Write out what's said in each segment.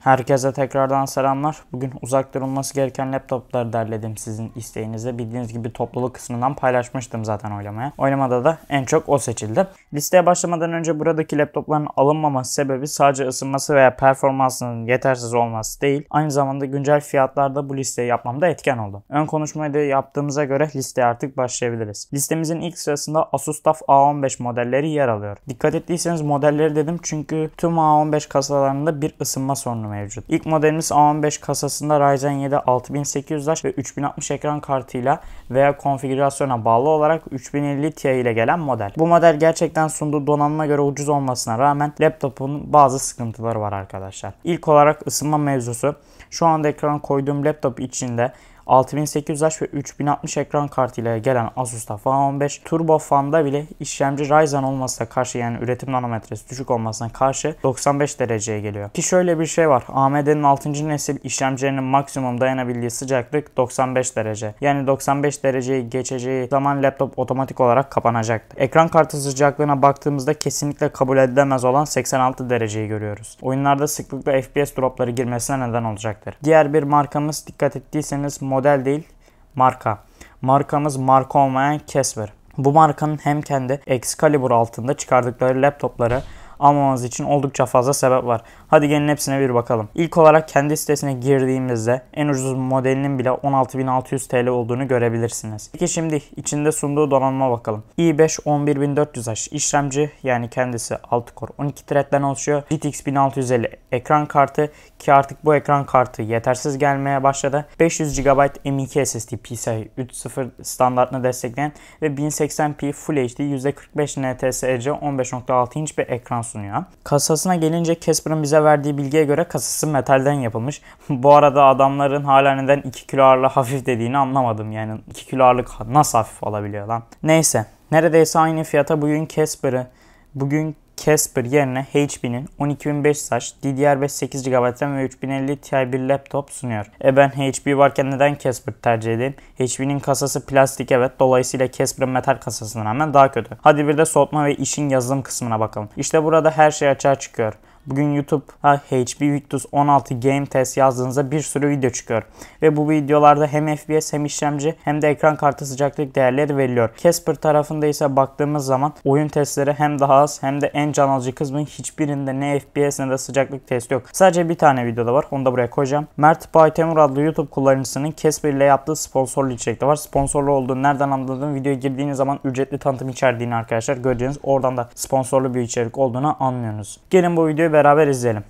Herkese tekrardan selamlar. Bugün uzak durulması gereken laptopları derledim sizin isteğinize. Bildiğiniz gibi topluluk kısmından paylaşmıştım zaten oynamaya. Oynamada da en çok o seçildi. Listeye başlamadan önce buradaki laptopların alınmaması sebebi sadece ısınması veya performansının yetersiz olması değil. Aynı zamanda güncel fiyatlarda bu listeyi yapmamda etken oldu. Ön konuşmayı da yaptığımıza göre listeye artık başlayabiliriz. Listemizin ilk sırasında Asus TUF A15 modelleri yer alıyor. Dikkat ettiyseniz modelleri dedim çünkü tüm A15 kasalarında bir ısınma sorunu mevcut. İlk modelimiz A15 kasasında Ryzen 7 6800H ve 3060 ekran kartıyla veya konfigürasyona bağlı olarak 3050 Ti ile gelen model. Bu model gerçekten sunduğu donanıma göre ucuz olmasına rağmen laptopun bazı sıkıntıları var arkadaşlar. İlk olarak ısınma mevzusu. Şu anda ekran koyduğum laptop içinde 6800H ve 3060 ekran kartıyla gelen Asus'ta Fan 15 Turbo Fan'da bile işlemci Ryzen olmasına karşı yani üretim nanometresi düşük olmasına karşı 95 dereceye geliyor. Ki şöyle bir şey var. AMD'nin 6. nesil işlemcilerinin maksimum dayanabildiği sıcaklık 95 derece. Yani 95 dereceyi geçeceği zaman laptop otomatik olarak kapanacaktı. Ekran kartı sıcaklığına baktığımızda kesinlikle kabul edilemez olan 86 dereceyi görüyoruz. Oyunlarda sıklıkla FPS dropları girmesine neden olacaktır. Diğer bir markamız dikkat ettiyseniz mod model değil, marka. Markamız Marcom Kessler. Bu markanın hem kendi Excalibur altında çıkardıkları laptopları almamamız için oldukça fazla sebep var. Hadi gelin hepsine bir bakalım. İlk olarak kendi sitesine girdiğimizde en ucuz modelinin bile 16.600 TL olduğunu görebilirsiniz. Peki şimdi içinde sunduğu donanıma bakalım. i5 11400H işlemci yani kendisi 6 core 12 threadden oluşuyor. GTX 1650 ekran kartı ki artık bu ekran kartı yetersiz gelmeye başladı. 500 GB M2 SSD PCIe 3.0 standartını destekleyen ve 1080p Full HD %45 NTSC 15.6 inç bir ekran sunuyor. Kasasına gelince Casper'ın bize verdiği bilgiye göre kasası metalden yapılmış. Bu arada adamların hala neden 2 kilo ağırlığı hafif dediğini anlamadım. Yani 2 kilo ağırlık nasıl hafif olabiliyor lan? Neyse. Neredeyse aynı fiyata bugün Casper'ı bugün Casper yerine HP'nin 12005 saç DDR5 8 GB RAM ve 3050 Ti bir laptop sunuyor. E ben HP varken neden Casper tercih edeyim? HP'nin kasası plastik evet dolayısıyla Casper'ın metal kasasına rağmen daha kötü. Hadi bir de soğutma ve işin yazılım kısmına bakalım. İşte burada her şey açığa çıkıyor. Bugün YouTube'a HB Victus 16 Game Test yazdığınızda bir sürü video çıkıyor. Ve bu videolarda hem FPS hem işlemci hem de ekran kartı sıcaklık değerleri veriliyor. Casper tarafında ise baktığımız zaman oyun testleri hem daha az hem de en can alıcı kısmın hiçbirinde ne FPS ne de sıcaklık testi yok. Sadece bir tane videoda var. Onu da buraya koyacağım. Mert Baytemur adlı YouTube kullanıcısının Casper ile yaptığı sponsorlu içerikte var. Sponsorlu olduğunu nereden anladığını videoya girdiğiniz zaman ücretli tanıtım içerdiğini arkadaşlar göreceğiniz oradan da sponsorlu bir içerik olduğunu anlıyorsunuz. Gelin bu videoya beraber izleyelim.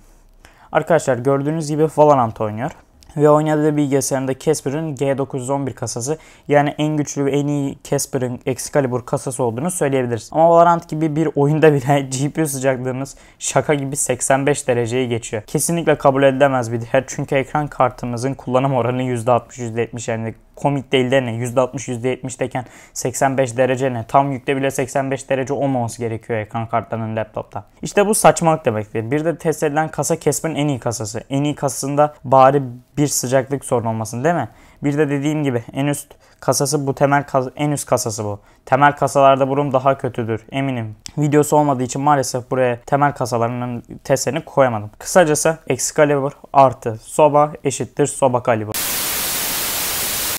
Arkadaşlar gördüğünüz gibi Valorant oynuyor. Ve oynadığı bilgisayarında Casper'ın G911 kasası yani en güçlü ve en iyi Casper'ın Excalibur kasası olduğunu söyleyebiliriz. Ama Valorant gibi bir oyunda bile GPU sıcaklığımız şaka gibi 85 dereceye geçiyor. Kesinlikle kabul edilemez bir değer çünkü ekran kartımızın kullanım oranı %60-%70 yani komik değil de ne %60 70 deken 85 derece ne tam yükte bile 85 derece olmaması gerekiyor ekran kartlarının laptopta. İşte bu saçmalık demektir. Bir de test edilen kasa kesmenin en iyi kasası. En iyi kasasında bari bir sıcaklık sorun olmasın değil mi? Bir de dediğim gibi en üst kasası bu temel kas en üst kasası bu. Temel kasalarda durum daha kötüdür eminim. Videosu olmadığı için maalesef buraya temel kasalarının testlerini koyamadım. Kısacası Excalibur artı soba eşittir soba kalibur.